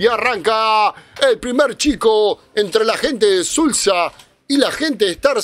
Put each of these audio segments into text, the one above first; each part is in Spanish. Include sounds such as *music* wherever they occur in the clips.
y arranca el primer chico entre la gente de Sulsa y la gente de Star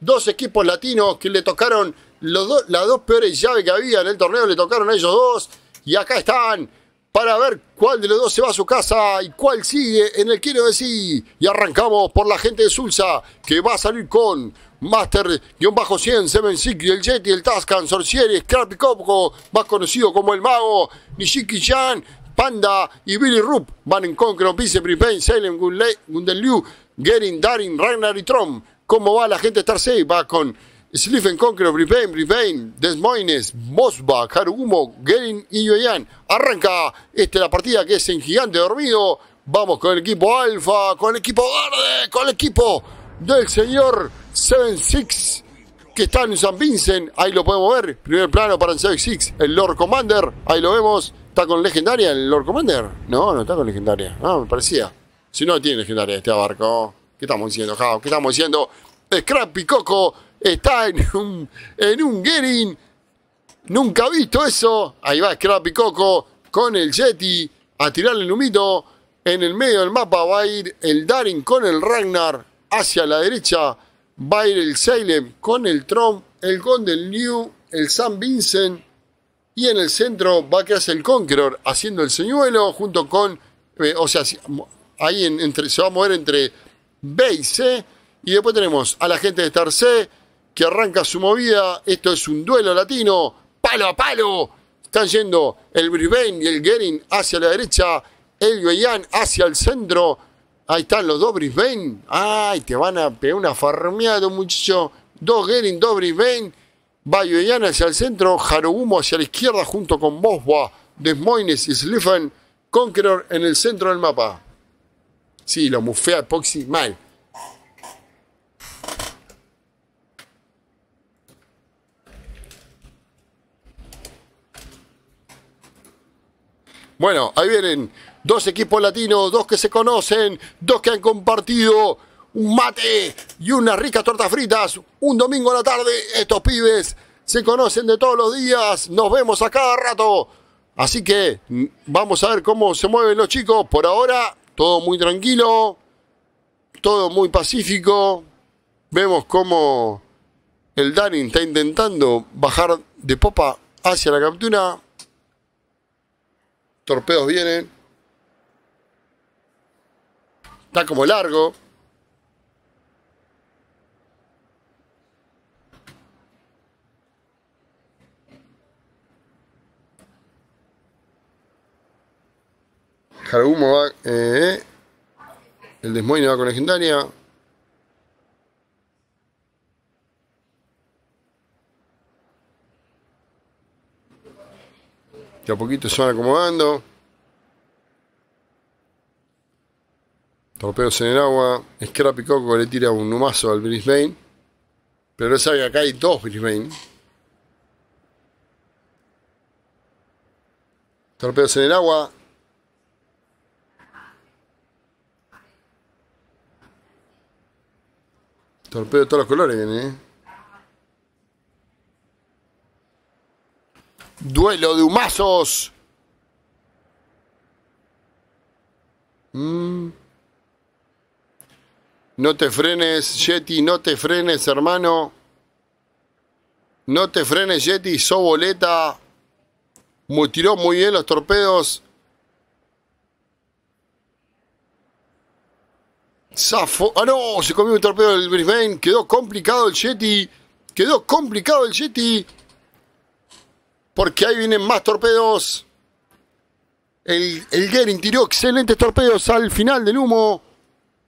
dos equipos latinos que le tocaron las dos peores llaves que había en el torneo, le tocaron a ellos dos y acá están para ver cuál de los dos se va a su casa y cuál sigue en el quiero decir. Y arrancamos por la gente de Sulsa, que va a salir con Master-100, Seven Six, el Jetty, el Tascan, Sorcieri, Scrap Copco, más conocido como el Mago, Nishiki Chan, Panda y Billy Rupp, Van en Conqueror, Vice Pripain, Salem, Gundelieu, Gerin, Darin, Ragnar y Trom. ¿Cómo va la gente Estar seis Va con Sliffen, Conqueror, Bripain, Bripain, Des Moines, Mosbach, Harugumo, Gerin y Yoyan. Arranca esta la partida que es en gigante dormido. Vamos con el equipo Alfa, con el equipo Verde, con el equipo del señor 76 que está en San Vincent. Ahí lo podemos ver. Primer plano para el 76, el Lord Commander. Ahí lo vemos. ¿Está con legendaria el Lord Commander? No, no está con legendaria. No, ah, me parecía. Si no tiene legendaria este barco. ¿Qué estamos diciendo, Jao? ¿Qué estamos diciendo? Scrappy Coco está en un, en un Gerin. Nunca visto eso. Ahí va Scrappy Coco con el Yeti a tirarle el humito. En el medio del mapa va a ir el Darin con el Ragnar. Hacia la derecha va a ir el Salem con el Trump, el Gondel New, el San Vincent y en el centro va a hace el Conqueror haciendo el señuelo junto con, eh, o sea, ahí entre, se va a mover entre B y C. Y después tenemos a la gente de Star C que arranca su movida. Esto es un duelo latino, palo a palo. Están yendo el Brisbane y el Gerin hacia la derecha, el guellán hacia el centro. Ahí están los dos Brisbane. Ay, te van a pegar una farmeada, muchacho. Dos Guerin, dos Brisbane Bayoyan hacia el centro, Jarogumo hacia la izquierda junto con Boswa, Desmoines y Sliffen, Conqueror en el centro del mapa. Sí, lo mufea Epoxy mal. Bueno, ahí vienen dos equipos latinos, dos que se conocen, dos que han compartido un mate y unas ricas tortas fritas. Un domingo a la tarde, estos pibes se conocen de todos los días, nos vemos a cada rato. Así que mm, vamos a ver cómo se mueven los chicos. Por ahora, todo muy tranquilo, todo muy pacífico. Vemos cómo el Danin está intentando bajar de popa hacia la captura. Torpedos vienen. Está como largo. Jaragumo va. Eh, el Desmoine va con legendaria. De a poquito se van acomodando. Torpedos en el agua. y Coco le tira un numazo al Brisbane. Pero no sabe que acá hay dos Brisbane. Torpedos en el agua. Torpedo de todos los colores viene, ¿eh? Duelo de humazos. Mm. No te frenes, Yeti, no te frenes, hermano. No te frenes, Yeti, boleta. Tiró muy bien los torpedos. Ah, no, se comió un torpedo del Brisbane. Quedó complicado el Yeti. Quedó complicado el Yeti. Porque ahí vienen más torpedos. El, el tiró excelentes torpedos al final del humo.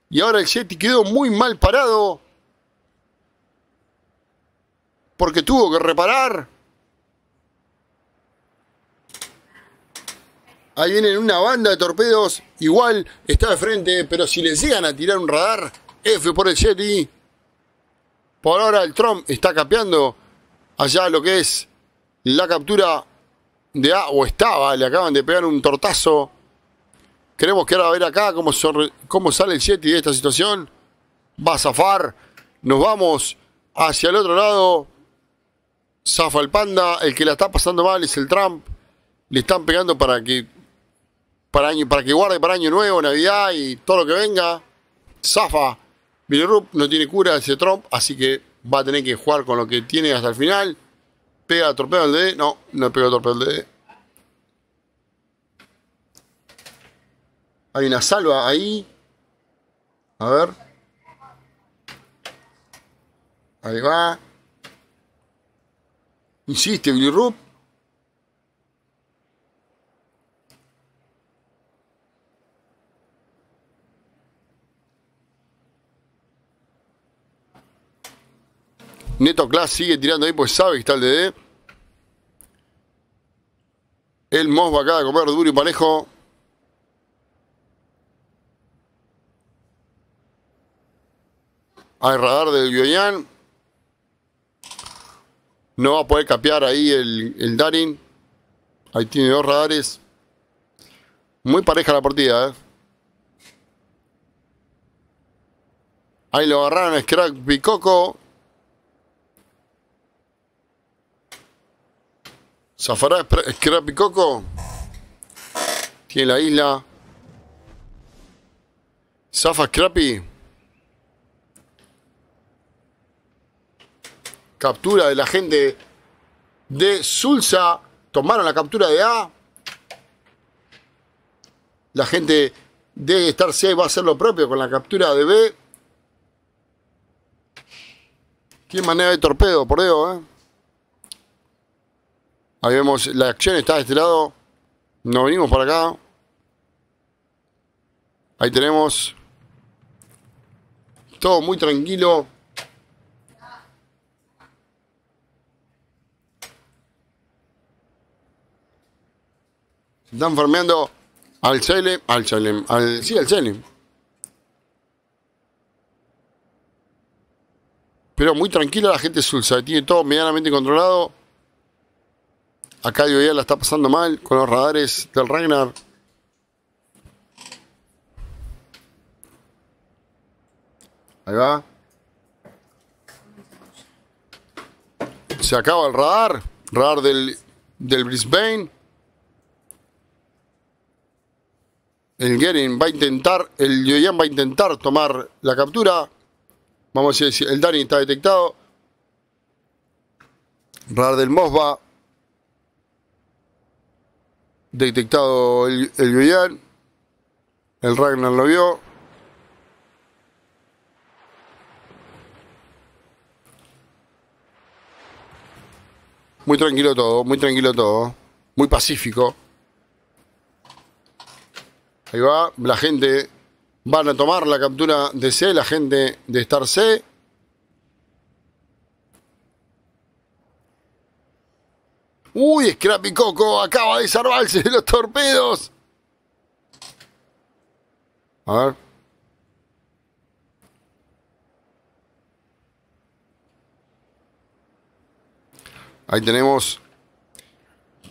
Y ahora el Yeti quedó muy mal parado. Porque tuvo que reparar. Ahí vienen una banda de torpedos. Igual está de frente, pero si les llegan a tirar un radar, F por el Yeti. Por ahora el Trump está capeando allá lo que es la captura de A, ah, o estaba, le acaban de pegar un tortazo. Queremos que ahora ver acá cómo, cómo sale el Yeti de esta situación. Va a zafar. Nos vamos hacia el otro lado. Zafa el panda. El que la está pasando mal es el Trump. Le están pegando para que para, año, para que guarde para Año Nuevo, Navidad y todo lo que venga. Zafa. Billup no tiene cura de ese Trump, así que va a tener que jugar con lo que tiene hasta el final. Pega torpedo al DD. No, no pega torpedo al DD. Hay una salva ahí. A ver. Ahí va. Insiste, Billy Neto Class sigue tirando ahí, pues sabe que está el DD. El va acá a comer duro y parejo. Hay radar del Guioyan No va a poder capear ahí el, Darín. Darin. Ahí tiene dos radares. Muy pareja la partida, ¿eh? Ahí lo agarraron a Scrack Picoco Zafará Scrappy Coco. Tiene la isla. Zafa Scrappy. Captura de la gente de Sulsa. Tomaron la captura de A. La gente de Star va a hacer lo propio con la captura de B. Qué manera de torpedo, por Dios, eh. Ahí vemos la acción, está de este lado. Nos venimos para acá. Ahí tenemos. Todo muy tranquilo. Se están farmeando al Salem, al Salem, al, sí, al Salem. Pero muy tranquila la gente Sulsa, tiene todo medianamente controlado. Acá Yoyan la está pasando mal con los radares del Ragnar. Ahí va. Se acaba el radar. Radar del, Brisbane. El Gerin va a intentar, el Yoyan va a intentar tomar la captura. Vamos a decir, el Dani está detectado. Radar del Mosba detectado el, el el Ragnar lo vio. Muy tranquilo todo, muy tranquilo todo. Muy pacífico. Ahí va, la gente van a tomar la captura de C, la gente de Star C. Uy, Scrappy Coco acaba de salvarse de los torpedos. A ver. Ahí tenemos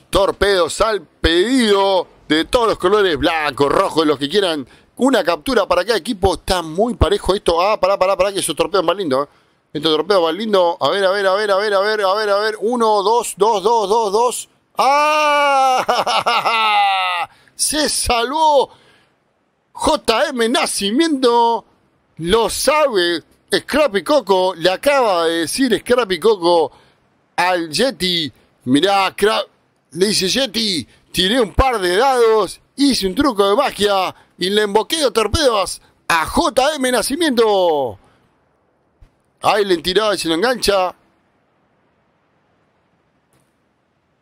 torpedos al pedido de todos los colores, blanco, rojo, los que quieran. Una captura para cada equipo. Está muy parejo esto. Ah, pará, pará, pará, que esos torpedos más lindos. ¿eh? Viento torpedo va lindo. A ver, a ver, a ver, a ver, a ver, a ver, a ver. Uno, dos, dos, dos, dos, dos. ¡Ah! Se salvó. JM Nacimiento lo sabe. Scrappy Coco le acaba de decir Scrappy Coco al Yeti. Mirá, le dice Yeti, tiré un par de dados, hice un truco de magia y le emboqueo torpedos a JM Nacimiento le tirado y se lo engancha.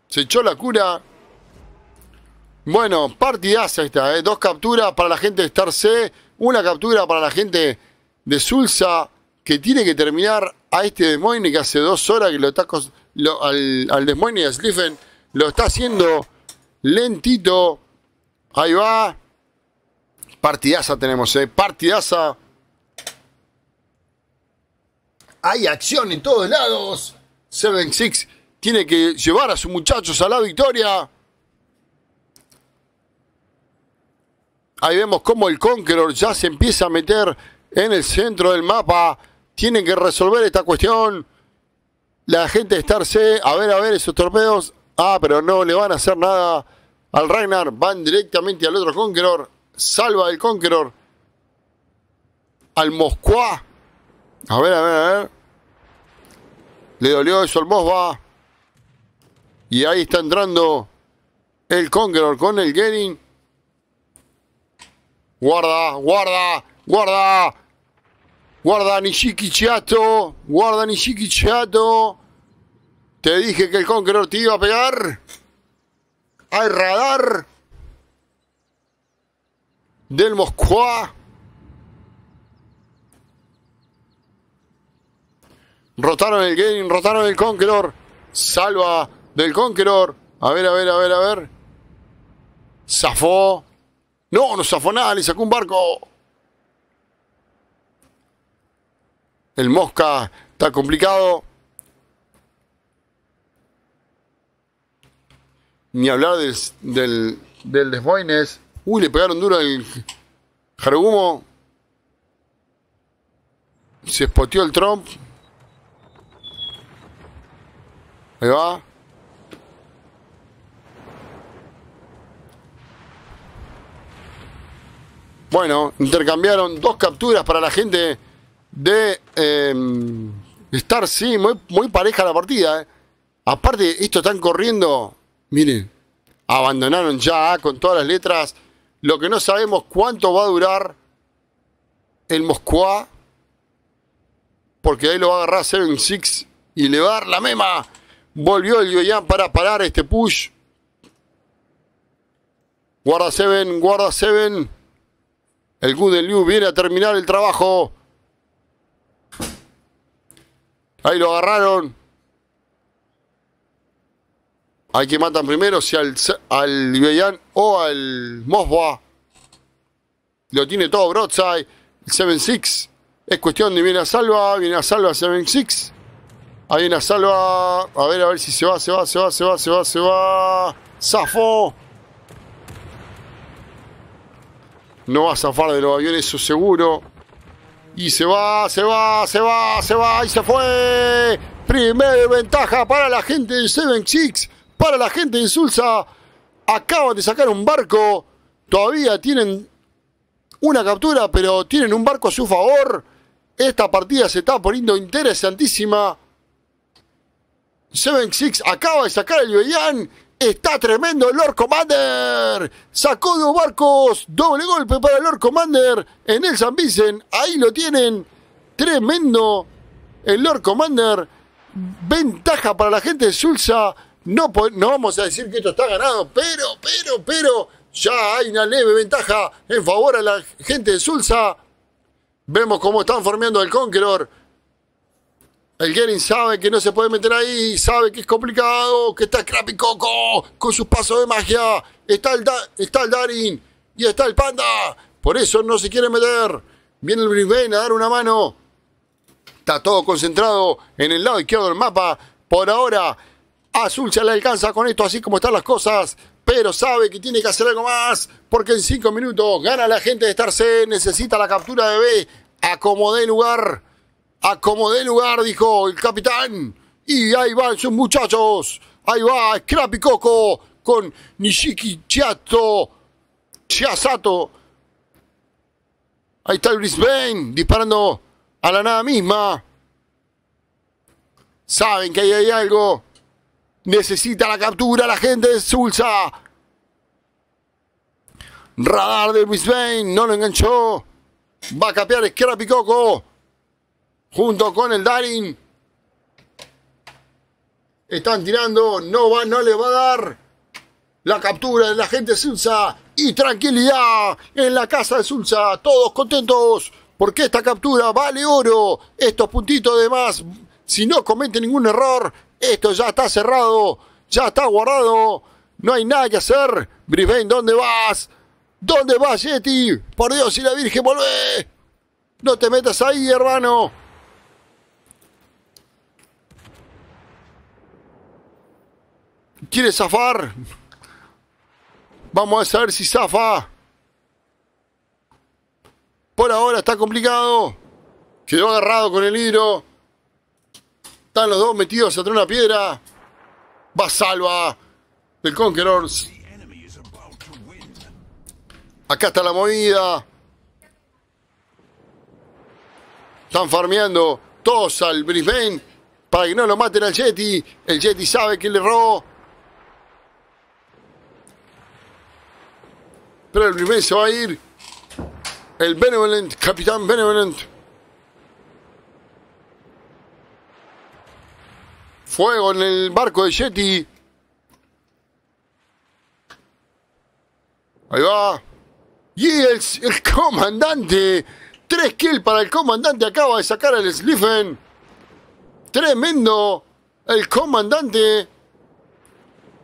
Se echó la cura. Bueno, partidaza esta, ¿eh? Dos capturas para la gente de Star C. Una captura para la gente de Sulsa. Que tiene que terminar a este Desmoine que hace dos horas que lo está... al, al Desmoine y a Sliffen lo está haciendo lentito. Ahí va. Partidaza tenemos, ¿eh? Partidaza hay acción en todos lados. Seven Six tiene que llevar a sus muchachos a la victoria. Ahí vemos cómo el Conqueror ya se empieza a meter en el centro del mapa. Tienen que resolver esta cuestión. La gente de Star C, a ver, a ver esos torpedos. Ah, pero no le van a hacer nada al Ragnar. Van directamente al otro Conqueror. Salva el Conqueror. Al Moscua. A ver, a ver, a ver. Le dolió eso al Mosba. Y ahí está entrando el Conqueror con el Gering. Guarda, guarda, guarda. Guarda Nishiki Chato. Guarda Nishiki Chato. Te dije que el Conqueror te iba a pegar. Hay radar. Del Moscú. Rotaron el game, rotaron el Conqueror. Salva del Conqueror. A ver, a ver, a ver, a ver. Zafó. No, no zafó nada, le sacó un barco. El Mosca está complicado. Ni hablar del, del, del desboines. Uy, le pegaron duro el Jarugumo. Se espoteó el Trump. Bueno, intercambiaron dos capturas para la gente de estar em, Sí, muy, muy pareja la partida. Eh. Aparte, esto están corriendo. Miren, abandonaron ya eh, con todas las letras. Lo que no sabemos cuánto va a durar el Moscúa. Porque ahí lo va a agarrar 7 Six y le va a dar la mema. Volvió el Goyán para parar este push. Guarda 7, guarda 7. El Liu viene a terminar el trabajo. Ahí lo agarraron. Hay que matan primero, si al, al o al Mosba. Lo tiene todo Broadside. 7-6. Es cuestión de viene a salva. Viene a salva 7-6. Hay una salva. A ver, a ver si se va, se va, se va, se va, se va, se va. ¡Zafó! No va a zafar de los aviones, eso seguro. Y se va, se va, se va, se va y se fue. Primera ventaja para la gente en Seven Chicks para la gente en Sulsa. Acaban de sacar un barco. Todavía tienen una captura, pero tienen un barco a su favor. Esta partida se está poniendo interesantísima. 7 6 acaba de sacar el Beyan. Está tremendo el Lord Commander. Sacó dos barcos. Doble golpe para el Lord Commander en el San Vicen. Ahí lo tienen. Tremendo el Lord Commander. Ventaja para la gente de Sulsa. No, no vamos a decir que esto está ganado, pero, pero, pero ya hay una leve ventaja en favor a la gente de Sulsa. Vemos cómo están formando el Conqueror. El Guerin sabe que no se puede meter ahí, sabe que es complicado, que está Scrappy Coco con sus pasos de magia. Está el, está Darin y está el Panda. Por eso no se quiere meter. Viene el Brisbane a dar una mano. Está todo concentrado en el lado izquierdo del mapa. Por ahora, Azul se le alcanza con esto, así como están las cosas. Pero sabe que tiene que hacer algo más. Porque en 5 minutos gana la gente de Star C. Necesita la captura de B. Acomodé lugar acomodé lugar, dijo el capitán. Y ahí van sus muchachos. Ahí va Scrappy Coco con Nishiki Chiato. Chiasato. Ahí está el Brisbane disparando a la nada misma. Saben que ahí hay algo. Necesita la captura la gente de Sulsa. Radar de Brisbane. No lo enganchó. Va a capear Scrappy Coco junto con el Darin. Están tirando, no, va, no le va a dar la captura de la gente de y tranquilidad en la casa de Sulsa, todos contentos porque esta captura vale oro. Estos puntitos de más, si no comete ningún error, esto ya está cerrado, ya está guardado, no hay nada que hacer. Brisbane, ¿dónde vas? ¿Dónde vas, Yeti? Por Dios y la Virgen, volvé. No te metas ahí, hermano. quiere zafar. Vamos a ver si zafa. Por ahora está complicado. Quedó agarrado con el hilo. Están los dos metidos atrás una piedra. Va salva el Conquerors Acá está la movida. Están farmeando todos al Brisbane para que no lo maten al Jetty. El Jetty sabe que le robó. pero el primer se va a ir el Benevolent, Capitán Benevolent. Fuego en el barco de Yeti. Ahí va. Y el, comandante. Tres kills para el comandante. Acaba de sacar el Sliffen. Tremendo. El comandante.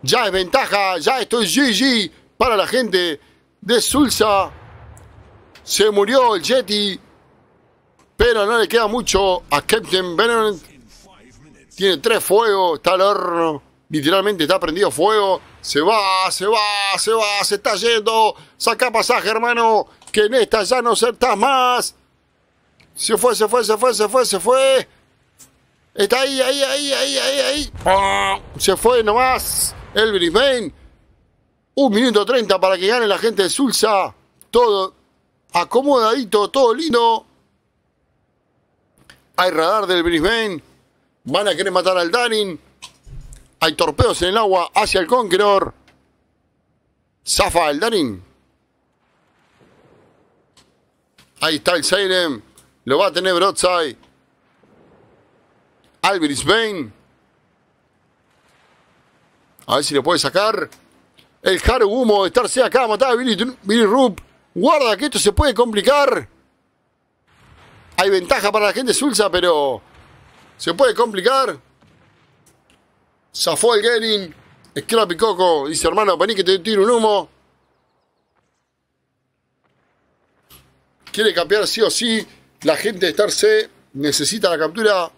Ya es ventaja. Ya estoy es GG para la gente de Sulsa. Se murió el jetty Pero no le queda mucho a Captain Bennett Tiene tres fuegos. Está al horno. Literalmente está prendido fuego. Se va, se va, se va. Se está yendo. Saca pasaje, hermano. Que en esta ya no se está más. Se fue, se fue, se fue, se fue, se fue. Está ahí, ahí, ahí, ahí, ahí, ahí. Ah. Se fue nomás. El Brisbane un minuto 30 para que gane la gente de Sulsa. Todo acomodadito, todo lindo. Hay radar del Brisbane. Van a querer matar al Darin. Hay torpedos en el agua hacia el Conqueror. Zafa el Danin. Ahí está el Salem. Lo va a tener Broadside. Al Brisbane. A ver si lo puede sacar el de estarse acá, matar a Billy, Rup. Guarda que esto se puede complicar. Hay ventaja para la gente Sulsa, pero se puede complicar. Zafó el es Scrap y Coco. Dice hermano, vení que te tiro un humo. Quiere campear sí o sí. La gente de C necesita la captura.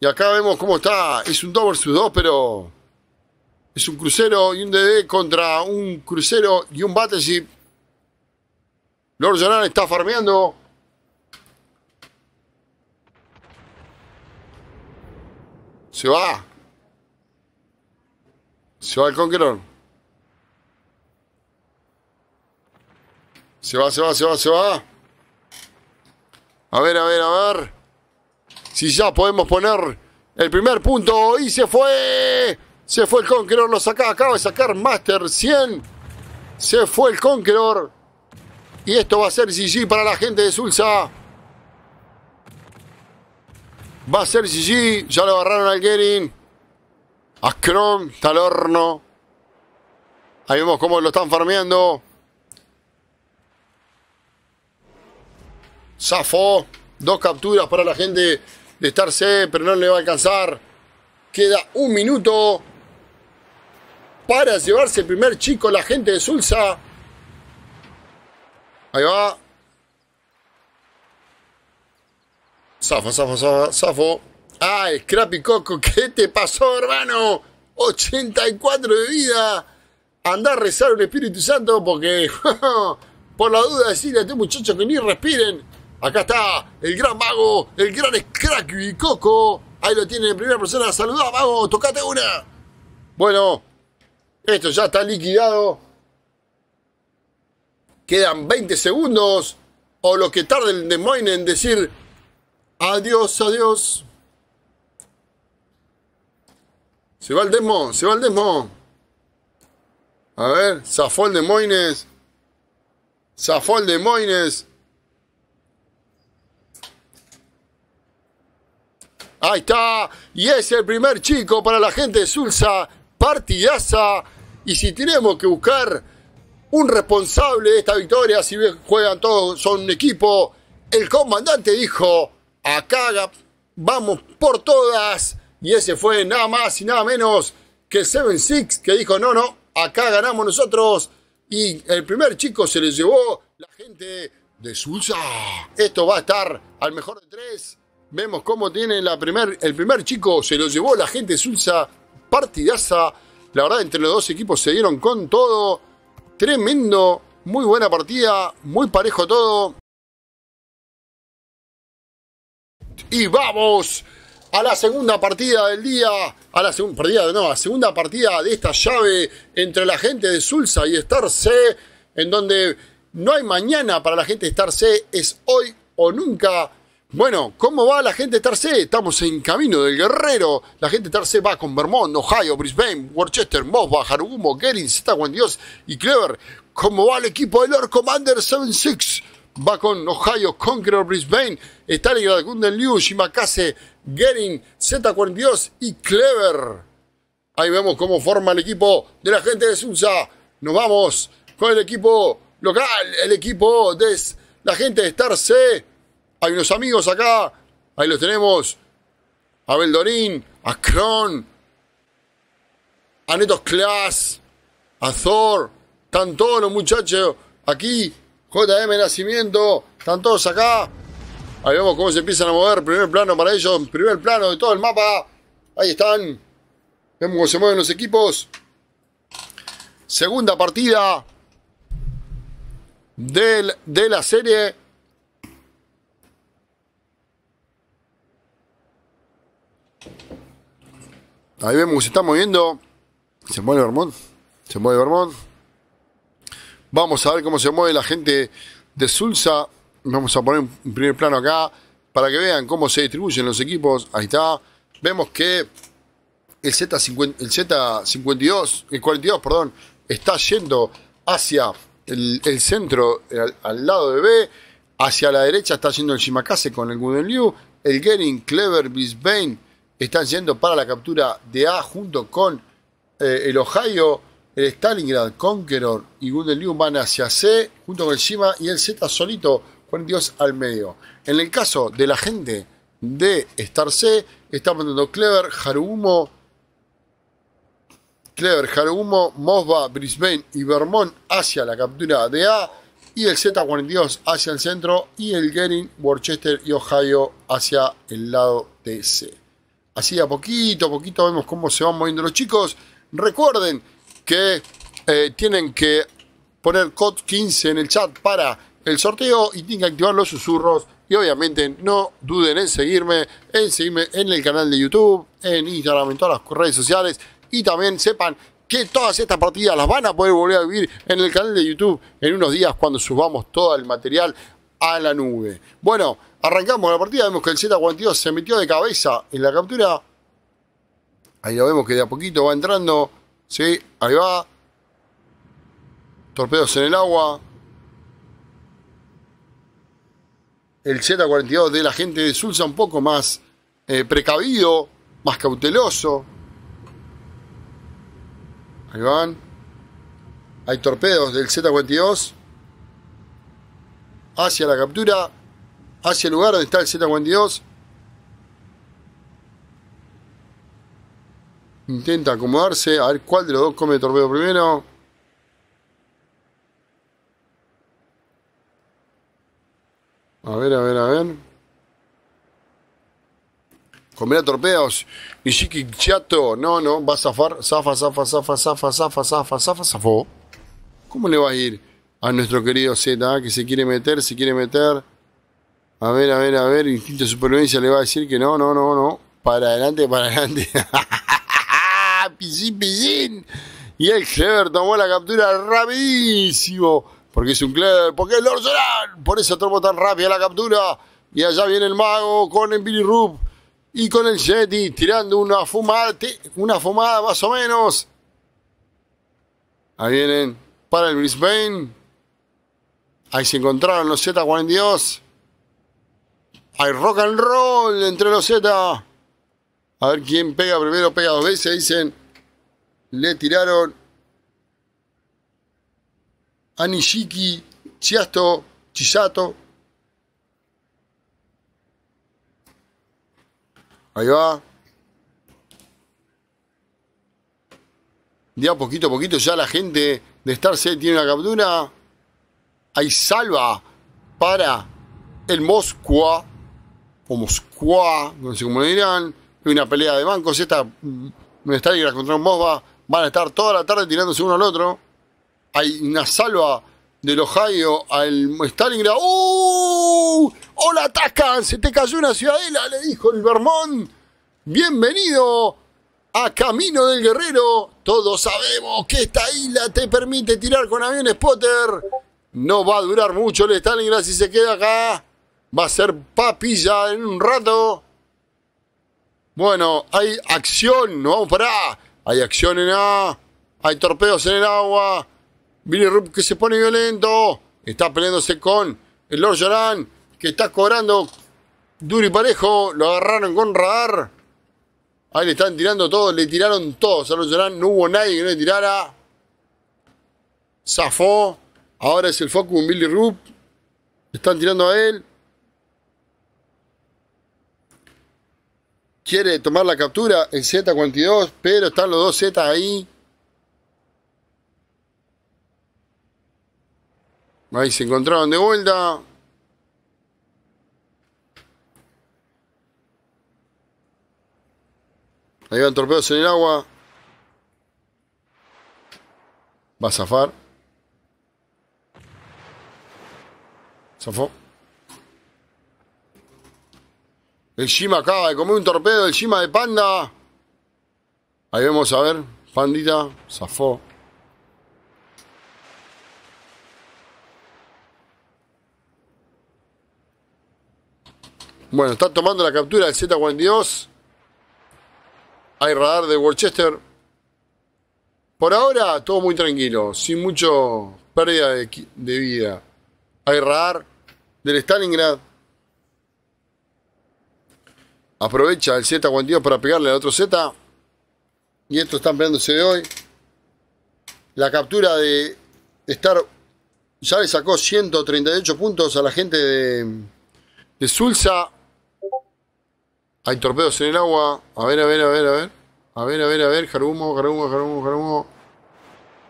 Y acá vemos cómo está. Es un 2 vs 2, pero es un crucero y un DD contra un crucero y un Battleship. Lord Jonan está farmeando. Se va. Se va el Conqueror. Se va, se va, se va, se va. A ver, a ver, a ver. Si ya podemos poner el primer punto. Y se fue. Se fue el Conqueror, lo saca, acaba de sacar Master 100. Se fue el Conqueror. Y esto va a ser GG para la gente de Sulsa. Va a ser GG. Ya lo agarraron al Gering. A Chrome, tal horno. Ahí vemos cómo lo están farmeando. Zafó. Dos capturas para la gente de Star pero no le va a alcanzar. Queda un minuto para llevarse el primer chico la gente de Sulsa. Ahí va. Zafo, zafo, zafo, zafo. Ay, Scrappy Coco, *laughs* ¿qué te pasó, hermano? 84 de vida. Andá a rezar un Espíritu Santo porque, *laughs* por la duda, decirle a este muchacho que ni respiren. Acá está el gran mago, el gran y Coco. Ahí lo tienen en primera persona. Saludá, mago, tocate una. Bueno, esto ya está liquidado. Quedan 20 segundos. O lo que tarde el Moine en decir adiós, adiós. Se va el demo, se va el demo. A ver, zafó de Moines. Zafó de Moines. Ahí está. Y es el primer chico para la gente de Sulsa partidaza. Y si tenemos que buscar un responsable de esta victoria, si juegan todos, son un equipo, el comandante dijo, acá vamos por todas. Y ese fue nada más y nada menos que 7-6 que dijo, no, no, acá ganamos nosotros. Y el primer chico se lo llevó la gente de Sulsa. Esto va a estar al mejor de tres. Vemos cómo tiene la el primer chico, se lo llevó la gente de Sulsa partidaza. La verdad, entre los dos equipos se dieron con todo. Tremendo. Muy buena partida. Muy parejo todo. Y vamos a la segunda partida del día. A la segunda partida, no, la segunda partida de esta llave entre la gente de Sulsa y Star C. En donde no hay mañana para la gente de Star C. Es hoy o nunca bueno, ¿cómo va la gente de Tarse? Estamos en camino del guerrero. La gente de Tarse va con Vermont, Ohio, Brisbane, Worcester, Mosba, Harugumo, Gering, Z, Dios y Clever. ¿Cómo va el equipo de Lord Commander 76? Va con Ohio, Conqueror, Brisbane, Stalingrad, Gunden Liu, Shimakase, Gering, Z42 y Clever. Ahí vemos cómo forma el equipo de la gente de Sunsa. Nos vamos con el equipo local, el equipo de la gente de Tarse. Hay unos amigos acá. Ahí los tenemos. A Beldorín, a Kron, a Netos Class, a Thor. Están todos los muchachos aquí. JM Nacimiento. Están todos acá. Ahí vemos cómo se empiezan a mover. Primer plano para ellos. Primer plano de todo el mapa. Ahí están. Vemos cómo se mueven los equipos. Segunda partida de la serie. Ahí vemos se está moviendo. Se mueve Vermont. Se mueve Vermont. Vamos a ver cómo se mueve la gente de Sulsa. Vamos a poner un primer plano acá para que vean cómo se distribuyen los equipos. Ahí está. Vemos que el, z el Z52, el 42, perdón, está yendo hacia el, centro, al, lado de B. Hacia la derecha está yendo el Shimakase con el Guden el Gering, Clever, Bisbane están yendo para la captura de A junto con eh, el Ohio, el Stalingrad, Conqueror y Gundeliu van hacia C junto con el Shima y el Z solito, 42 al medio. En el caso de la gente de Star C, están mandando Clever, Harumo, Clever, Harumo, Mosba, Brisbane y Vermont hacia la captura de A y el Z42 hacia el centro y el Gering, Worcester y Ohio hacia el lado de C así a poquito, a poquito vemos cómo se van moviendo los chicos. Recuerden que eh, tienen que poner COD 15 en el chat para el sorteo y tienen que activar los susurros. Y obviamente no duden en seguirme, en seguirme en el canal de YouTube, en Instagram, en todas las redes sociales. Y también sepan que todas estas partidas las van a poder volver a vivir en el canal de YouTube en unos días cuando subamos todo el material a la nube. Bueno, Arrancamos la partida, vemos que el Z42 se metió de cabeza en la captura. Ahí lo vemos que de a poquito va entrando. Sí, ahí va. Torpedos en el agua. El Z42 de la gente de Sulsa un poco más eh, precavido, más cauteloso. Ahí van. Hay torpedos del Z42 hacia la captura hacia el lugar donde está el Z-42. Intenta acomodarse, a ver cuál de los dos come torpedo primero. A ver, a ver, a ver. Comerá torpedos. Ishiki Chato. No, no, va a zafar. Zafa, zafa, zafa, zafa, zafa, zafa, zafa, zafó. ¿Cómo le va a ir a nuestro querido Z que se quiere meter, se quiere meter? A ver, a ver, a ver, instinto de supervivencia le va a decir que no, no, no, no. Para adelante, para adelante. *laughs* pisín, pisín. Y el Clever tomó la captura rapidísimo. Porque es un Clever, porque es Lord Zoran. Por eso tomó tan rápida la captura. Y allá viene el mago con el Billy Roop y con el Jetty tirando una una fumada más o menos. Ahí vienen para el Brisbane. Ahí se encontraron los Z42. Hay rock and roll entre los Z. A ver quién pega primero, pega dos veces, dicen. Le tiraron Anishiki, Chiasto, Chisato. Ahí va. Ya poquito a poquito ya la gente de Star tiene una captura. Hay salva para el Moscú o Moscú, no sé cómo le dirán, hay una pelea de bancos, esta mm, Stalingrad contra un Mosba, van a estar toda la tarde tirándose uno al otro. Hay una salva del Ohio al Stalingrad. ¡Uh! ¡Hola, atacan! ¡Se te cayó una ciudadela! Le dijo el Vermont. Bienvenido a Camino del Guerrero. Todos sabemos que esta isla te permite tirar con aviones Potter. No va a durar mucho el Stalingrad si se queda acá va a ser papilla en un rato. Bueno, hay acción, No vamos para Hay acción en A, hay torpedos en el agua. Billy Rupp que se pone violento, está peleándose con el Lord que está cobrando duro y parejo. Lo agarraron con radar. Ahí le están tirando todo le tiraron todos a Lord Lloran No hubo nadie que no le tirara. Zafó. Ahora es el foco con Billy Rupp. están tirando a él. Quiere tomar la captura en Z42, pero están los dos Z ahí. Ahí se encontraron de vuelta. Ahí van torpedos en el agua. Va a zafar. Zafó. El Shima acaba de comer un torpedo, el Shima de Panda. Ahí vemos, a ver, Pandita, zafó. Bueno, está tomando la captura del Z-42. Hay radar de Worcester. Por ahora, todo muy tranquilo, sin mucho pérdida de, de vida. Hay radar del Stalingrad. Aprovecha el Z42 para pegarle al otro Z. Y esto están peleándose de hoy. La captura de Estar... ya le sacó 138 puntos a la gente de, de Sulsa. Hay torpedos en el agua. A ver, a ver, a ver, a ver. A ver, a ver, a ver. Jarumo, jarumo, jarumo, jarumo.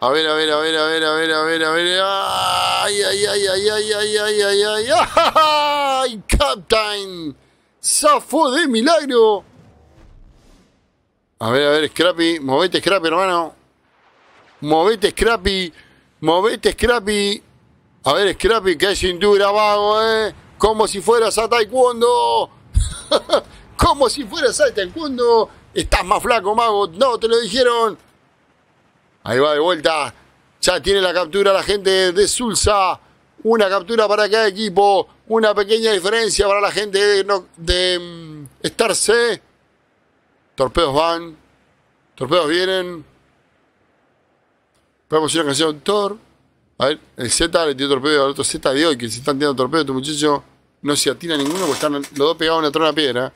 A ver, a ver, a ver, a ver, a ver, a ver, a ver. ¡Ay, ay, ay, ay, ay, ay, ay, ay, ay! ¡Ay, Captain! Safo de milagro! A ver, a ver, Scrappy. Movete, Scrappy, hermano. Movete, Scrappy. Movete, Scrappy. A ver, Scrappy, qué cintura, vago, ¿eh? Como si fueras a Taekwondo. *laughs* Como si fueras a Taekwondo. Estás más flaco, mago. No, te lo dijeron. Ahí va de vuelta. Ya tiene la captura la gente de Sulsa. Una captura para cada equipo una pequeña diferencia para la gente de, estarse mm, Torpedos van, torpedos vienen. Podemos ir a la canción Tor. A ver, el Z le tiró torpedo al otro Z de hoy, que se están tirando torpedos este muchacho no se atina ninguno porque están los dos pegados en la trona piedra.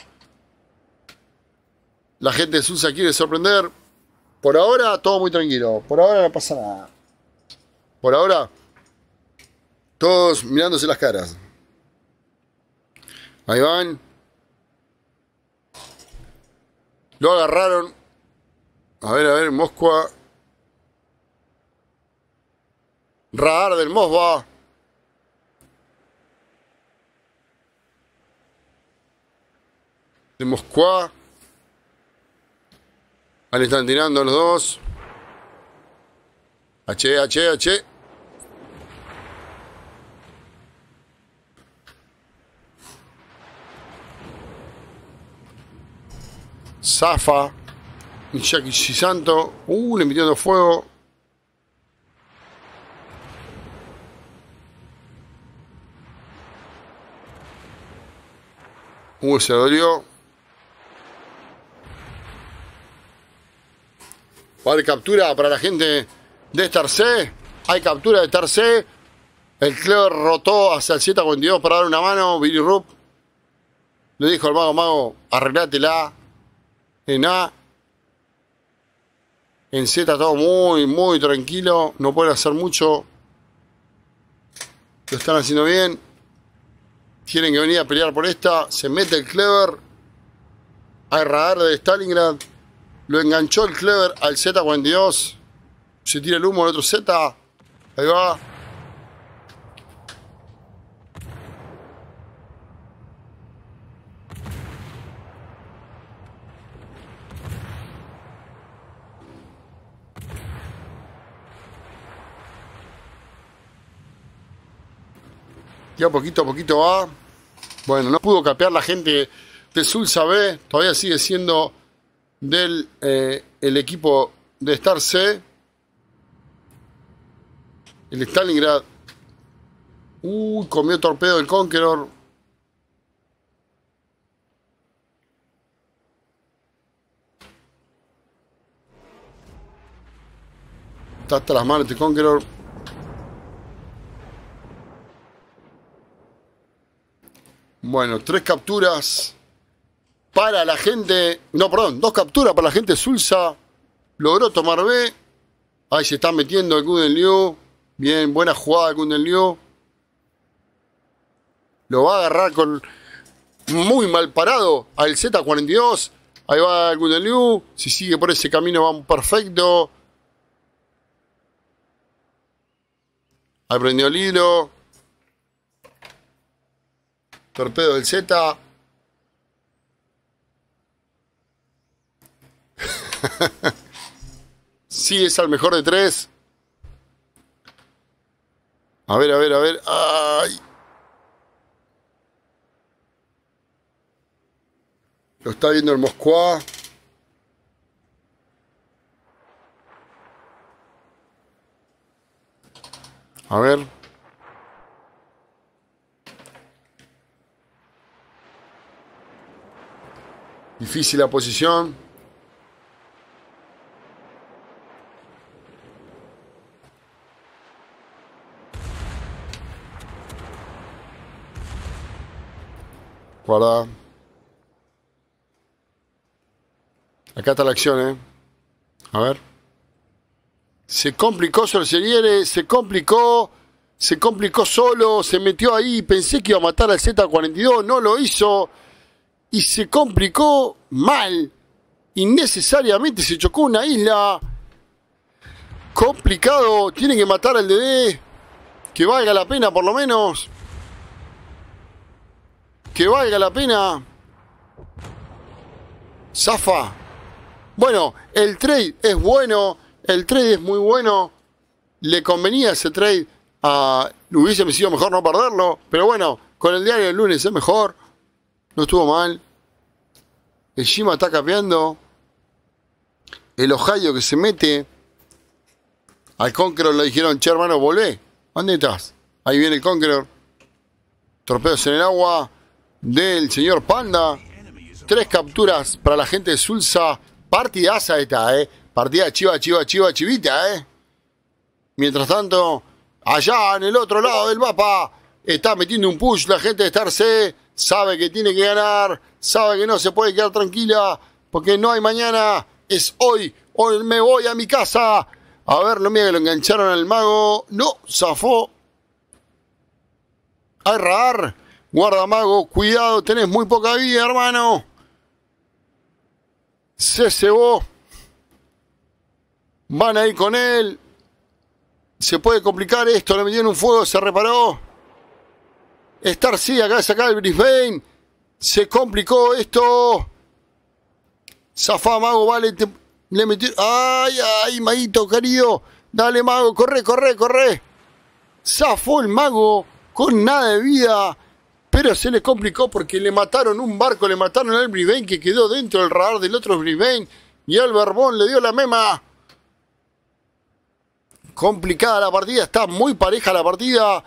La gente de Susa quiere sorprender. Por ahora todo muy tranquilo. Por ahora no pasa nada. Por ahora, todos mirándose las caras. Ahí van. Lo agarraron. A ver, a ver, Moscua. Radar del Mosba. De Moscua. Ahí están tirando los dos. H, H, H. Zafa. Miyaki Santo. Uh, le metiendo fuego. Uh, se dolió. Vale, captura para la gente de C. Hay captura de C. El Cleo rotó hacia el 742 para dar una mano. Billy Rupp. Le dijo al mago, mago, arreglátela en A. En Z todo muy, muy tranquilo. No pueden hacer mucho. Lo están haciendo bien. Tienen que venir a pelear por esta. Se mete el Clever. Al radar de Stalingrad. Lo enganchó el Clever al Z42. Se tira el humo al otro Z. Ahí va. Ya poquito a poquito va. Bueno, no pudo capear la gente de Sulsa B. Todavía sigue siendo del eh, el equipo de Star C. El Stalingrad. Uy, comió torpedo el Conqueror. Está hasta las manos este Conqueror. Bueno, tres capturas para la gente. No, perdón, dos capturas para la gente. Sulsa logró tomar B. Ahí se está metiendo el Liu. Bien, buena jugada el Liu. Lo va a agarrar con muy mal parado al Z42. Ahí va el Si sigue por ese camino, va perfecto. Aprendió el hilo. Torpedo del Z. *laughs* sí, es al mejor de tres. A ver, a ver, a ver. ¡Ay! Lo está viendo el Moscua. A ver. Difícil la posición. Guarda. Acá está la acción, ¿eh? A ver. Se complicó Sorceriere, eh, se complicó, se complicó solo, se metió ahí, pensé que iba a matar al Z42, no lo hizo y se complicó mal. Innecesariamente se chocó una isla. Complicado. Tiene que matar al DD. Que valga la pena por lo menos. Que valga la pena. Zafa. Bueno, el trade es bueno. El trade es muy bueno. Le convenía ese trade. A, hubiese sido mejor no perderlo. Pero bueno, con el diario del lunes es mejor. No estuvo mal. El Shima está capeando. El Ohio que se mete. Al Conqueror le dijeron, che hermano, volvé. ¿Dónde estás? Ahí viene el Conqueror. Torpedos en el agua del señor Panda. Tres capturas para la gente de Sulsa. Partidaza está, ¿eh? Partida chiva, chiva, chiva, chivita, ¿eh? Mientras tanto, allá en el otro lado del mapa, está metiendo un push la gente de Star sabe que tiene que ganar, sabe que no se puede quedar tranquila, porque no hay mañana, es hoy, hoy me voy a mi casa. A ver, no mira que lo engancharon al mago, no, zafó. A guarda mago, cuidado, tenés muy poca vida, hermano. Se cebó. Van a ir con él. Se puede complicar esto, le metieron un fuego, se reparó. Estar sí, acá sacar acá el Brisbane. Se complicó esto. Zafá, Mago, vale. le metió. ¡Ay, ay, Maguito, querido! Dale, Mago, corre, corre, corre. Zafó el Mago con nada de vida. Pero se le complicó porque le mataron un barco, le mataron al Brisbane que quedó dentro del radar del otro Brisbane. Y al Verbón le dio la mema. Complicada la partida, está muy pareja la partida.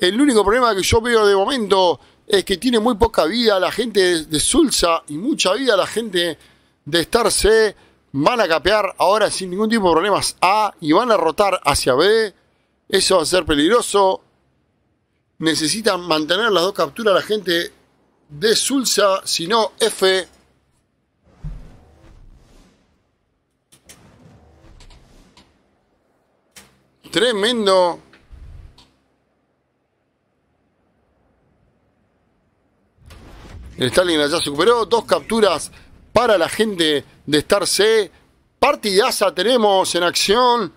El único problema que yo veo de momento es que tiene muy poca vida la gente de, Sulsa y mucha vida la gente de Estarse Van a capear ahora sin ningún tipo de problemas A y van a rotar hacia B. Eso va a ser peligroso. Necesitan mantener las dos capturas la gente de Sulsa, si no F. Tremendo. El Stalin se superó. Dos capturas para la gente de Star C. Partidaza tenemos en acción.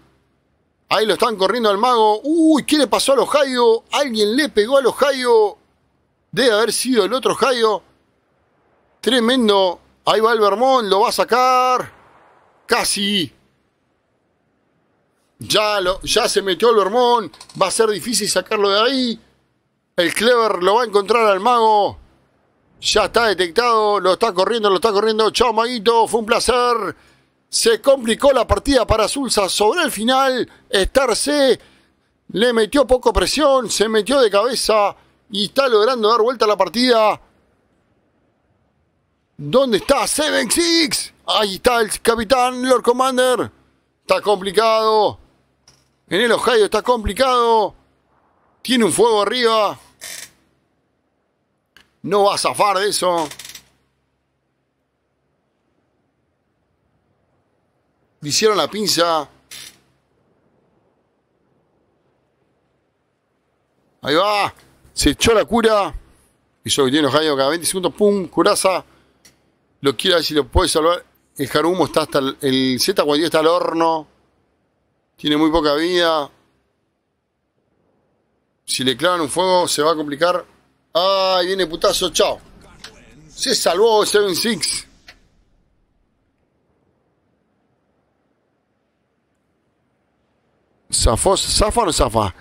Ahí lo están corriendo al mago. Uy, ¿qué le pasó al Ohio? Alguien le pegó al Ohio. Debe haber sido el otro Ohio. Tremendo. Ahí va el Vermont, lo va a sacar. Casi. Ya, ya se metió el Vermont. Va a ser difícil sacarlo de ahí. El Clever lo va a encontrar al mago. Ya está detectado, lo está corriendo, lo está corriendo. Chao, Maguito, fue un placer. Se complicó la partida para sulsa sobre el final. Estarse le metió poco presión, se metió de cabeza y está logrando dar vuelta a la partida. ¿Dónde está Seven Six? Ahí está el capitán Lord Commander. Está complicado. En el Ohio está complicado. Tiene un fuego arriba no va a zafar de eso. Le hicieron la pinza. Ahí va. Se echó la cura. y que tiene los gallos cada 20 segundos. Pum, curaza. Lo quiero ver si lo puede salvar. El Jarumo está hasta el, el Z40 está al horno. Tiene muy poca vida. Si le clavan un fuego, se va a complicar ahí viene putazo, chao. Se salvó 7-6. ¿Zafó? ¿Zafa o no zafa?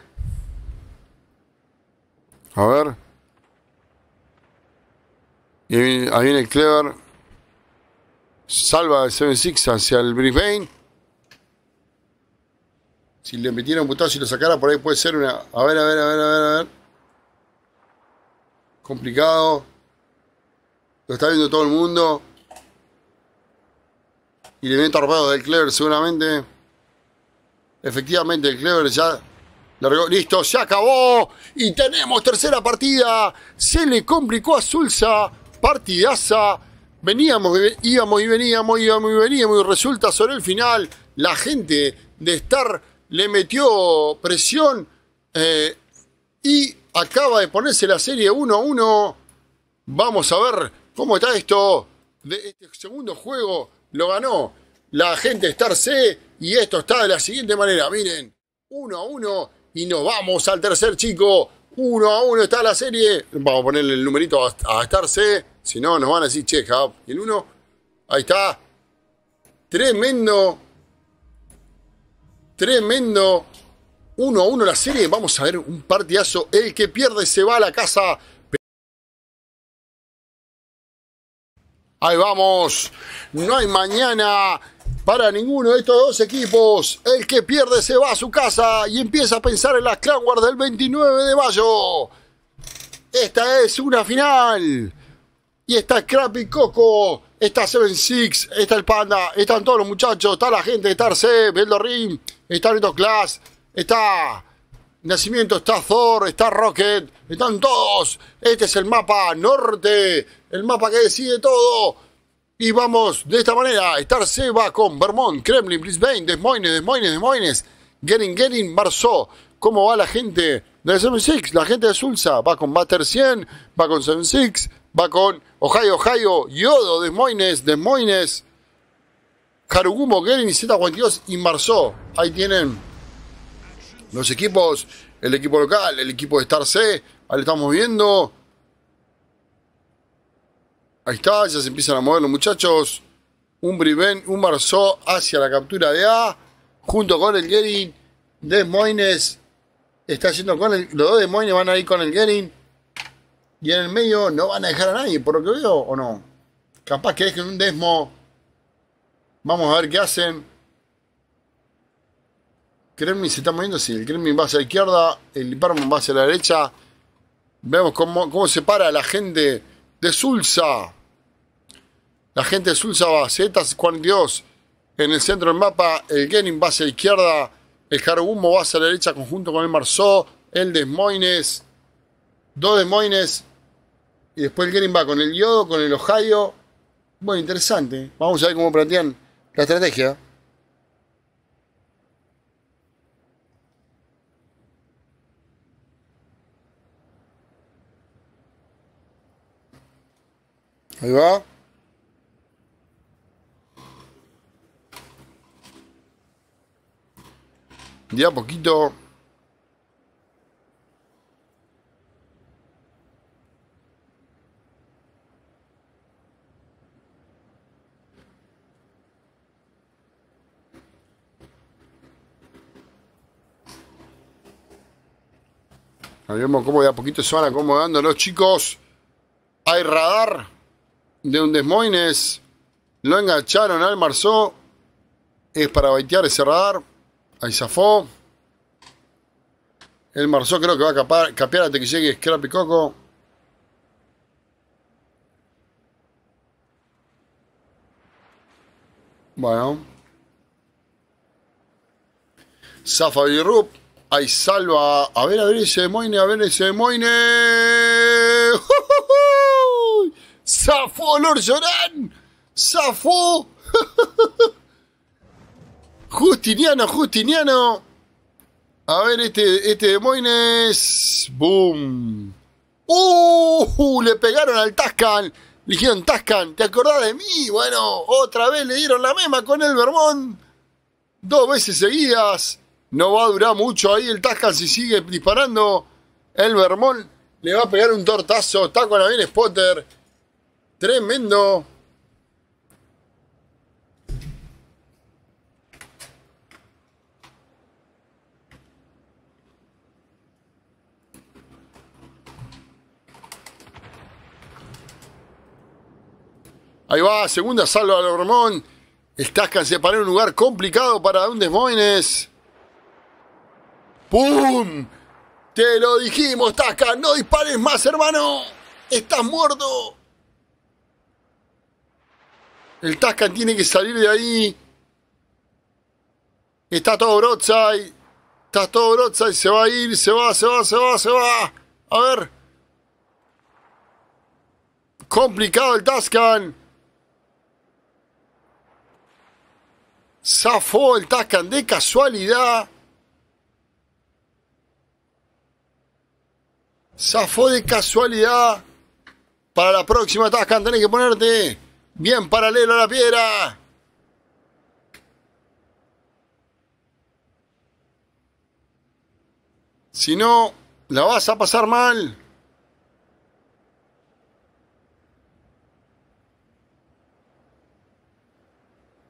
A ver. Y ahí viene el Clever. Salva el 7-6 hacia el Brisbane. Si le metiera un putazo y lo sacara, por ahí puede ser una... A ver, a ver, a ver, a ver, a ver complicado. Lo está viendo todo el mundo. Y le viene torpedo del Clever seguramente. Efectivamente, el Clever ya largó. Listo, se acabó. Y tenemos tercera partida. Se le complicó a Sulsa. Partidaza. Veníamos, íbamos y veníamos, íbamos y veníamos. Y resulta sobre el final, la gente de Star le metió presión. Eh, y acaba de ponerse la serie 1 a 1. Vamos a ver cómo está esto. De este segundo juego lo ganó la gente Star C. Y esto está de la siguiente manera. Miren, 1 a 1. Y nos vamos al tercer chico. 1 a 1 está la serie. Vamos a ponerle el numerito a, Star C. Si no, nos van a decir, che, Y el 1. Ahí está. Tremendo. Tremendo 1 a 1 la serie. Vamos a ver un partidazo. El que pierde se va a la casa. Ahí vamos. No hay mañana para ninguno de estos dos equipos. El que pierde se va a su casa y empieza a pensar en las war del 29 de mayo. Esta es una final. Y está Crappy Coco, está Seven Six, está el Panda, están todos los muchachos, está la gente de Tarse, Beldo está Neto Class, Está Nacimiento, está Thor, está Rocket, están todos. Este es el mapa norte, el mapa que decide todo. Y vamos de esta manera. Star Seba va con Vermont, Kremlin, Brisbane, Des Moines, Des Moines, Des Moines. Getting, Getting, Marceau. ¿Cómo va la gente de 76? La gente de Sulsa va con Batter 100, va con 76, va con Ohio, Ohio, Yodo, Des Moines, Des Moines. Harugumo, Getting, Z42 y Marceau. Ahí tienen los equipos, el equipo local, el equipo de Star C, ahí lo estamos viendo. Ahí está, ya se empiezan a mover los muchachos. Un Briven, un Marzó hacia la captura de A, junto con el Gering, Des Moines está haciendo con Los dos de Moines van a ir con el Gering Y en el medio no van a dejar a nadie, por lo que veo, o no. Capaz que dejen un Desmo. Vamos a ver qué hacen. Kremlin se está moviendo, sí, el Kremlin va hacia la izquierda, el Hiperman va hacia la derecha. Vemos cómo, cómo se para la gente de Sulsa. La gente de Sulsa va a Z42 en el centro del mapa, el Genin va hacia la izquierda, el Jarugumo va hacia la derecha conjunto con el Marzó, el Desmoines, dos Desmoines, y después el Genin va con el Yodo, con el Ohio. Bueno, interesante. Vamos a ver cómo plantean la estrategia. Ahí va. Ya poquito. A vemos cómo ya poquito se van acomodando los chicos. Hay radar de un Desmoines. Lo engancharon al Marzó. Es para baitear ese radar. Ahí zafó. El Marzó creo que va a capar, capear hasta que llegue y Coco. Bueno. Zafa Rup. Ahí salva. A ver, a ver ese A ver ese Moine. ¡Zafó Lord Llorán! ¡Zafó! *laughs* Justiniano, Justiniano. A ver, este, este de Moines. ¡Boom! ¡Uh! Le pegaron al Tascan. Le dijeron, Tascan, ¿te acordás de mí? Bueno, otra vez le dieron la mema con el Vermont. Dos veces seguidas. No va a durar mucho ahí el Tascan si sigue disparando. El Vermont le va a pegar un tortazo. Está con bien spotter Tremendo. Ahí va, segunda salva a Lormón. paró en un lugar complicado para un Desmoines. ¡Pum! Te lo dijimos, Tasca. No dispares más, hermano. Estás muerto. El Tascan tiene que salir de ahí. Está todo broadside. Está todo y Se va a ir, se va, se va, se va, se va. A ver. Complicado el Tascan. Zafó el Tascan de casualidad. Zafó de casualidad. Para la próxima Tascan tenés que ponerte Bien paralelo a la piedra. Si no, la vas a pasar mal.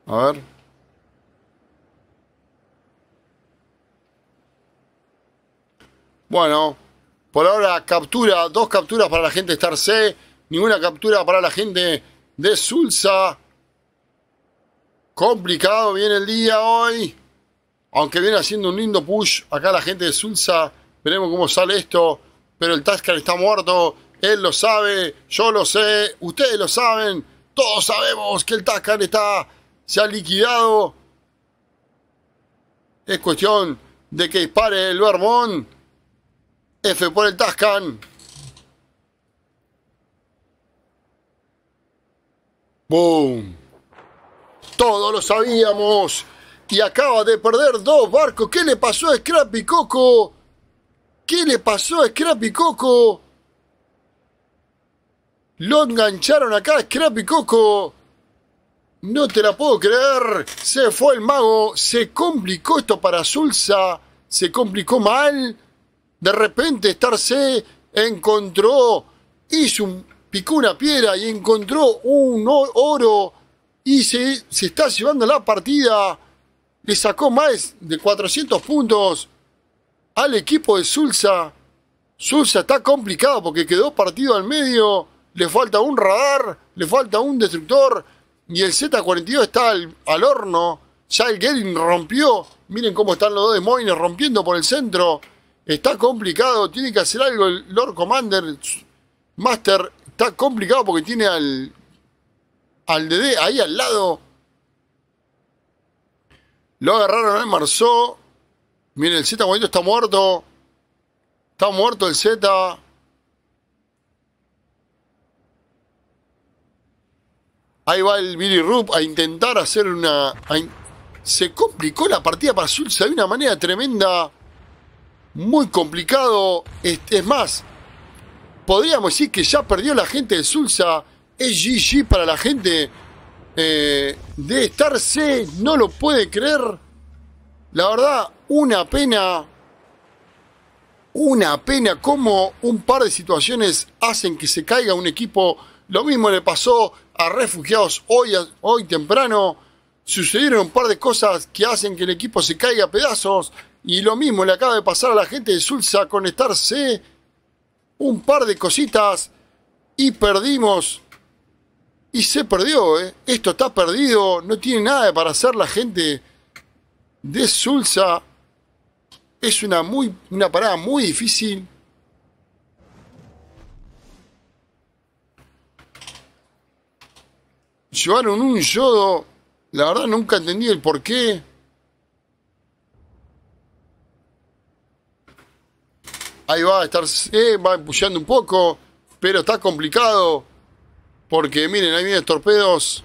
A ver. Bueno, por ahora captura, dos capturas para la gente Star C, ninguna captura para la gente de Sulsa. Complicado viene el día hoy. Aunque viene haciendo un lindo push acá la gente de Sulsa. Veremos cómo sale esto. Pero el Tascar está muerto. Él lo sabe. Yo lo sé. Ustedes lo saben. Todos sabemos que el Tascar está. Se ha liquidado. Es cuestión de que dispare el Vermont. F por el Tascan. ¡Boom! Todos lo sabíamos. Y acaba de perder dos barcos. ¿Qué le pasó a Scrappy Coco? ¿Qué le pasó a Scrappy Coco? Lo engancharon acá, Scrappy Coco. No te la puedo creer. Se fue el mago. Se complicó esto para sulsa Se complicó mal. De repente Star encontró. Hizo un, picó una piedra y encontró un oro y se, está llevando la partida. Le sacó más de 400 puntos al equipo de Sulsa. Sulsa está complicado porque quedó partido al medio. Le falta un radar, le falta un destructor. Y el Z42 está al, horno. Ya el Gering rompió. Miren cómo están los dos Moines rompiendo por el centro. Está complicado. Tiene que hacer algo el Lord Commander Master está complicado porque tiene al, al Dede ahí al lado. Lo agarraron al Marzó. Miren, el Z está muerto. Está muerto el Z. Ahí va el Billy Rup a intentar hacer una... Se complicó la partida para se de una manera tremenda. Muy complicado. es más, podríamos decir que ya perdió la gente de Sulsa. Es GG para la gente eh, de Star No lo puede creer. La verdad, una pena. Una pena como un par de situaciones hacen que se caiga un equipo. Lo mismo le pasó a refugiados hoy, hoy temprano. Sucedieron un par de cosas que hacen que el equipo se caiga a pedazos. Y lo mismo le acaba de pasar a la gente de Sulsa con Star un par de cositas y perdimos. Y se perdió, ¿eh? Esto está perdido, no tiene nada para hacer la gente de Sulsa. Es una, muy, una parada muy difícil. Llevaron un yodo. La verdad nunca entendí el por qué. ahí va a estar, va empujando un poco, pero está complicado. Porque miren, ahí vienen torpedos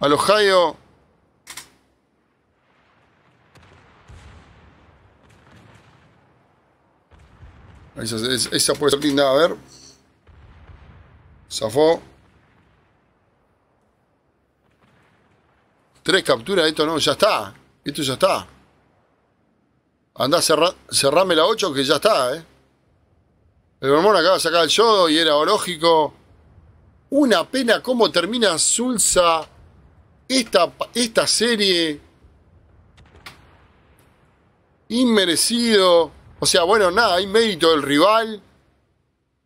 a Ohio. Esa, esa, puede ser linda, a ver. Zafó. Tres capturas, esto no, ya está. Esto ya está. Andá, cerrame la 8 que ya está, ¿eh? El Mormón acaba de sacar el yodo y era lógico. Una pena cómo termina Sulsa esta, esta serie. Inmerecido. O sea, bueno, nada, hay mérito del rival.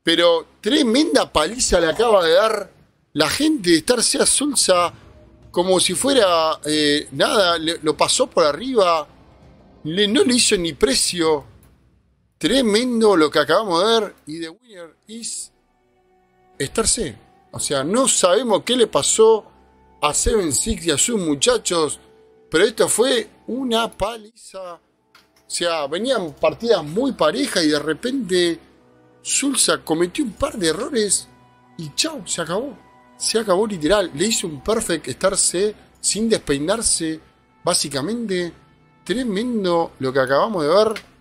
Pero tremenda paliza le acaba de dar la gente de estarse a Sulsa como si fuera eh, nada. lo pasó por arriba no le hizo ni precio. Tremendo lo que acabamos de ver. Y The Winner es estarse. O sea, no sabemos qué le pasó a Seven Six y a sus muchachos. Pero esto fue una paliza. O sea, venían partidas muy parejas y de repente Sulsa cometió un par de errores y chao, se acabó. Se acabó literal. Le hizo un perfect estarse sin despeinarse, básicamente. Tremendo lo que acabamos de ver.